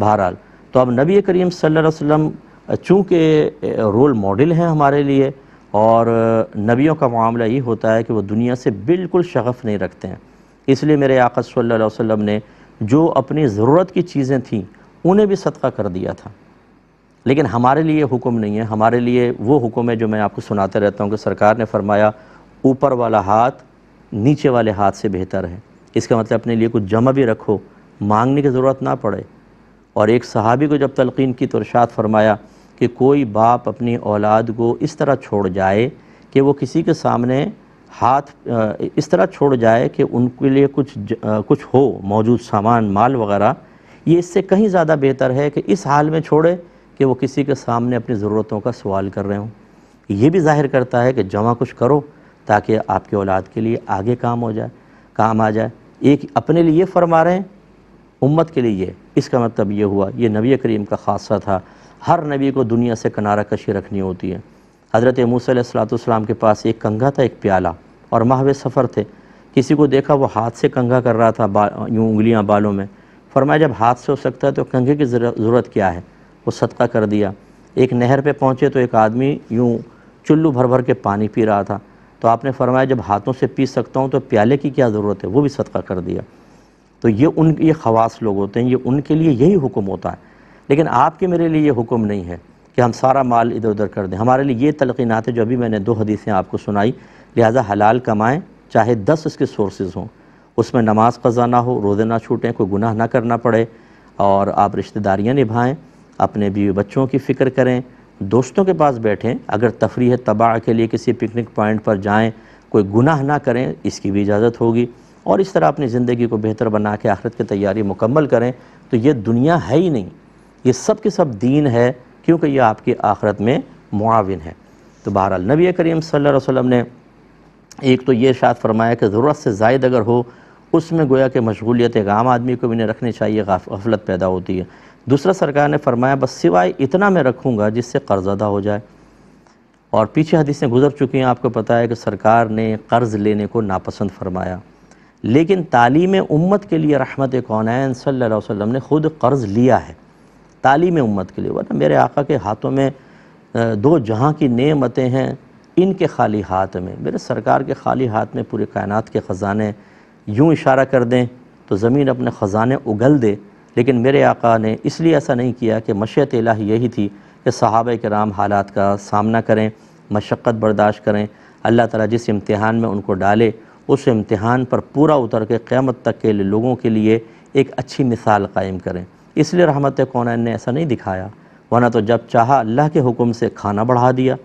बहरहाल तो अब नबी करीम सल्लल्लाहु अलैहि वसल्लम चूँकि रोल मॉडल हैं हमारे लिए और नबियों का मामला ये होता है कि वो दुनिया से बिल्कुल शगफ़ नहीं रखते हैं इसलिए मेरे आका सल्लल्लाहु अलैहि वसल्लम ने जो अपनी ज़रूरत की चीज़ें थीं उन्हें भी सदका कर दिया था लेकिन हमारे लिए हुक्म नहीं है हमारे लिए वो हुक्म है जो मैं आपको सुनाते रहता हूँ कि सरकार ने फरमाया ऊपर वाला हाथ नीचे वाले हाथ से बेहतर है इसका मतलब अपने लिए कुछ जमा भी रखो मांगने की ज़रूरत ना पड़े और एक सहाबी को जब तलकिन की तरशात तो फरमाया कि कोई बाप अपनी औलाद को इस तरह छोड़ जाए कि वो किसी के सामने हाथ इस तरह छोड़ जाए कि उनके लिए कुछ ज, कुछ हो मौजूद सामान माल वगैरह ये इससे कहीं ज़्यादा बेहतर है कि इस हाल में छोड़े कि वो किसी के सामने अपनी ज़रूरतों का सवाल कर रहे हों ये भी जाहिर करता है कि जमा कुछ करो ताकि आपके औलाद के लिए आगे काम हो जाए काम आ जाए एक अपने लिए फरमा रहे हैं उम्मत के लिए इसका मतलब ये हुआ ये नबी करीम का खासा था हर नबी को दुनिया से कनारा कशी रखनी होती है हज़रत मूसलाम के पास एक कंघा था एक प्याला और माहवे सफ़र थे किसी को देखा वो हाथ से कंघा कर रहा था यूँ उंगलियाँ बालों में फरमाया जब हाथ से हो सकता है तो कंघे की ज़रूरत क्या है वो सदका कर दिया एक नहर पे पहुँचे तो एक आदमी यूँ चुल्लू भर भर के पानी पी रहा था तो आपने फरमाया जब हाथों से पी सकता हूँ तो प्याले की क्या ज़रूरत है वो भी सदका कर दिया तो ये उन ये खवास लोग होते हैं ये उनके लिए यही हुक्म होता है लेकिन आपके मेरे लिए ये हुक्म नहीं है कि हम सारा माल इधर उधर कर दें हमारे लिए ये तलकिन है जो अभी मैंने दो हदीसें आपको सुनाई लिहाजा हलाल कमाएँ चाहे दस इसके सोर्सेज हों उसमें नमाज क़ज़ा ना हो रोज़े ना छूटें कोई गुनाह ना करना पड़े और आप रिश्तेदारियाँ निभाएँ अपने बीवी बच्चों की फ़िक्र करें दोस्तों के पास बैठें अगर तफरी तबाह के लिए किसी पिकनिक पॉइंट पर जाएँ कोई गुनाह ना करें इसकी भी इजाज़त होगी और इस तरह अपनी ज़िंदगी को बेहतर बना के आखिरत की तैयारी मुकम्मल करें तो ये दुनिया है ही नहीं ये सब के सब दीन है क्योंकि ये आपकी आखिरत में मुआवन है तो बहरहाल नबी करीम सल्ला वसम ने एक तो ये शाद फरमाया कि ज़रूरत से जायद अगर हो उसमें गोया कि मशगूलियत एक आम आदमी को भी नहीं रखनी चाहिए गफलत पैदा होती है दूसरा सरकार ने फरमाया बस सिवाय इतना मैं रखूँगा जिससे कर्ज़ अदा हो जाए और पीछे हदीसें गुजर चुकी हैं आपको पता है कि सरकार ने कर्ज़ लेने को नापसंद फरमाया लेकिन तालीम उम्मत के लिए रहमत कौन है सल्ला वसम ने ख़ुद कर्ज़ लिया है तालीम उम्मत के लिए वरना मेरे आका के हाथों में दो जहाँ की नेमतें हैं इनके खाली हाथ में मेरे सरकार के खाली हाथ में पूरे कायनात के ख़जाने यूँ इशारा कर दें तो ज़मीन अपने ख़जाने उगल दे लेकिन मेरे आका ने इसलिए ऐसा नहीं किया कि मशत इलाही यही थी कि सहाब राम हालात का सामना करें मशक्क़त बर्दाश्त करें अल्लाह ताला जिस इम्तहान में उनको डाले उस इम्तहान पर पूरा उतर के क़्यामत तक के लिए लोगों के लिए एक अच्छी मिसाल कायम करें इसलिए रहमत कौन ने ऐसा नहीं दिखाया वरना तो जब चाह अल्लाह के हुक्म से खाना बढ़ा दिया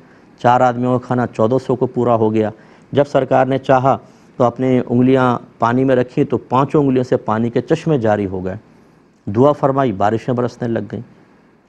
चार आदमियों का खाना चौदह सौ को पूरा हो गया जब सरकार ने चाहा तो अपनी उंगलियां पानी में रखी तो पांचों उंगलियों से पानी के चश्मे जारी हो गए दुआ फरमाई बारिशें बरसने लग गई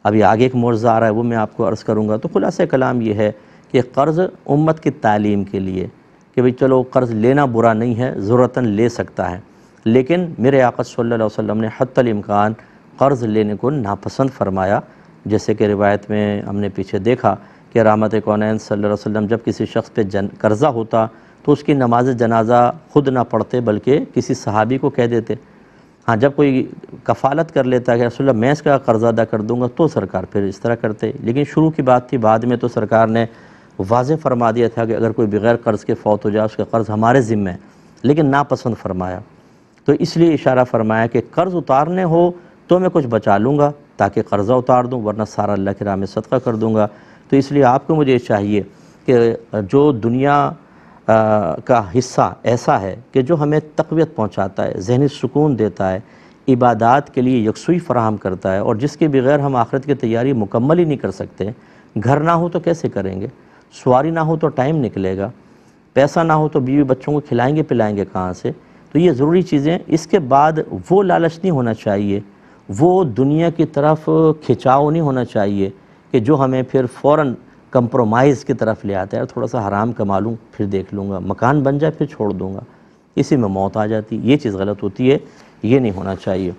अभी आगे एक मुर्जा आ रहा है वो मैं आपको अर्ज़ करूँगा तो खुलासा कलाम ये है कि कर्ज़ उम्मत की तालीम के लिए कि भाई चलो कर्ज़ लेना बुरा नहीं है ज़रूरता ले सकता है लेकिन मेरे आकत सल्ला वसम ने हतमकान कर्ज़ लेने को नापसंद फरमाया जैसे कि रिवायत में हमने पीछे देखा कि रामत कौन सल्ला वसम जब किसी शख्स पर जन कर्ज़ा होता तो उसकी नमाज जनाजा ख़ुद ना पढ़ते बल्कि किसी सहाबी को कह देते हाँ जब कोई कफ़ालत कर लेता है रसोल्ला मैं इसका कर्ज़ा अदा कर दूँगा तो सरकार फिर इस तरह करते लेकिन शुरू की बात थी बाद में तो सरकार ने वाज फरमा दिया था कि अगर कोई बगैर कर्ज़ के फौत हो जाए उसका कर्ज़ हमारे ज़िम्मे है लेकिन नापसंद फरमाया तो इसलिए इशारा फरमाया कि कर्ज़ उतारने हो तो मैं कुछ बचा लूँगा ताकि कर्ज़ा उतार दूँ वरना सारा अल्लाह के राम में सदका कर दूँगा तो इसलिए आपको मुझे चाहिए कि जो दुनिया आ, का हिस्सा ऐसा है कि जो हमें तकवीत पहुँचाता है जहनी सुकून देता है इबादत के लिए यकसुई फ़राहम करता है और जिसके बगैर हम आखिरत की तैयारी मुकम्मल ही नहीं कर सकते घर ना हो तो कैसे करेंगे सवारी ना हो तो टाइम निकलेगा पैसा ना हो तो बीवी बच्चों को खिलाएंगे पिलाएंगे कहाँ से तो ये ज़रूरी चीज़ें इसके बाद वो लालच नहीं होना चाहिए वो दुनिया की तरफ खिंचाव नहीं होना चाहिए कि जो हमें फिर फ़ौर कंप्रोमाइज़ की तरफ ले आता है थोड़ा सा हराम कमा लूँ फिर देख लूँगा मकान बन जाए फिर छोड़ दूँगा इसी में मौत आ जाती ये चीज़ गलत होती है ये नहीं होना चाहिए